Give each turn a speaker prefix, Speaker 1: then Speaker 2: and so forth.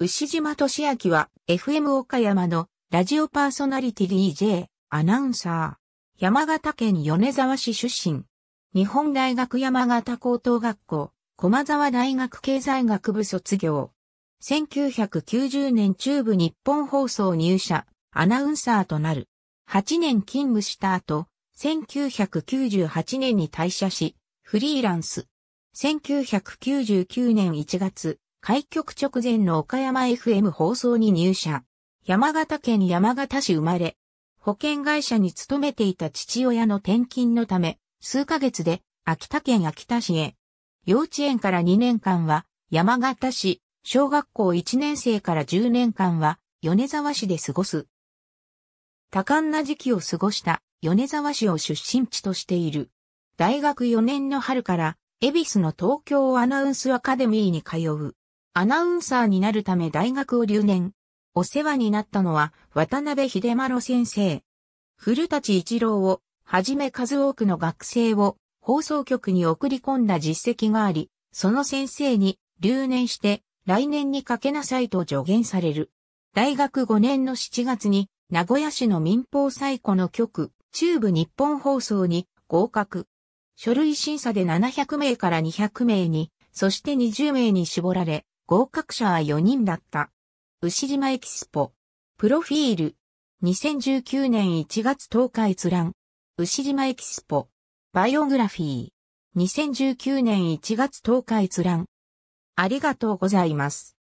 Speaker 1: 牛島敏明は FM 岡山のラジオパーソナリティ
Speaker 2: DJ、アナウンサー。山形県米沢市出身。日本大学山形高等学校、駒沢大学経済学部卒業。1990年中部日本放送入社、アナウンサーとなる。8年勤務した後、1998年に退社し、フリーランス。1999年1月、開局直前の岡山 FM 放送に入社。山形県山形市生まれ。保険会社に勤めていた父親の転勤のため、数ヶ月で秋田県秋田市へ。幼稚園から2年間は山形市、小学校1年生から10年間は米沢市で過ごす。多感な時期を過ごした米沢市を出身地としている。大学4年の春から、恵比寿の東京アナウンスアカデミーに通う。アナウンサーになるため大学を留年。お世話になったのは渡辺秀丸先生。古立一郎をはじめ数多くの学生を放送局に送り込んだ実績があり、その先生に留年して来年にかけなさいと助言される。大学5年の7月に名古屋市の民放最古の局、中部日本放送に合格。書類審査で700名から200名に、そして20名に絞られ、合格者は4人だった。牛島エキスポ。プロフィール。2019年1月10日閲覧。牛島エキスポ。バイオグラフィー。
Speaker 1: 2019年1月10日閲覧。ありがとうございます。